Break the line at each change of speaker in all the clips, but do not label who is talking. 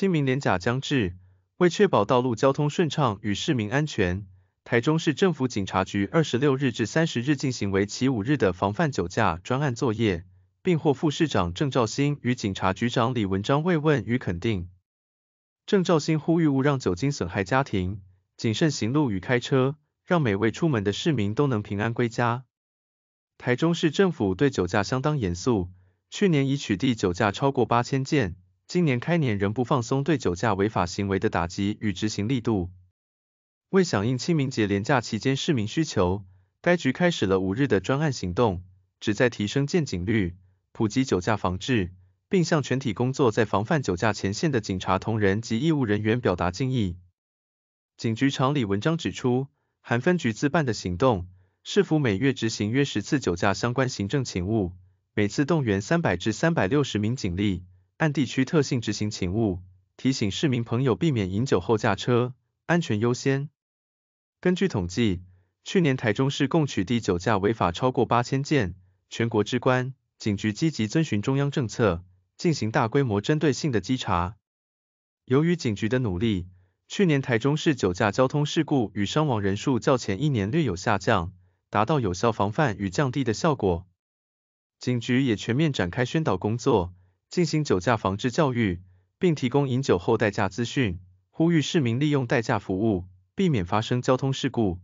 清明连假将至，为确保道路交通顺畅与市民安全，台中市政府警察局二十六日至三十日进行为期五日的防范酒驾专案作业，并获副市长郑兆新与警察局长李文章慰问与肯定。郑兆新呼吁勿让酒精损害家庭，谨慎行路与开车，让每位出门的市民都能平安归家。台中市政府对酒驾相当严肃，去年已取缔酒驾超过八千件。今年开年仍不放松对酒驾违法行为的打击与执行力度。为响应清明节连假期间市民需求，该局开始了五日的专案行动，旨在提升见警率、普及酒驾防治，并向全体工作在防范酒驾前线的警察同仁及义务人员表达敬意。警局长李文章指出，韩分局自办的行动是府每月执行约十次酒驾相关行政勤务，每次动员三百至三百六十名警力。按地区特性执行勤务，提醒市民朋友避免饮酒后驾车，安全优先。根据统计，去年台中市共取缔酒驾违法超过八千件，全国之冠。警局积极遵循中央政策，进行大规模针对性的稽查。由于警局的努力，去年台中市酒驾交通事故与伤亡人数较前一年略有下降，达到有效防范与降低的效果。警局也全面展开宣导工作。进行酒驾防治教育，并提供饮酒后代驾资讯，呼吁市民利用代驾服务，避免发生交通事故。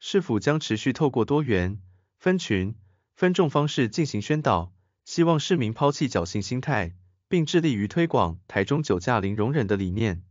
市府将持续透过多元、分群、分众方式进行宣导，希望市民抛弃侥幸心态，并致力于推广台中酒驾零容忍的理念。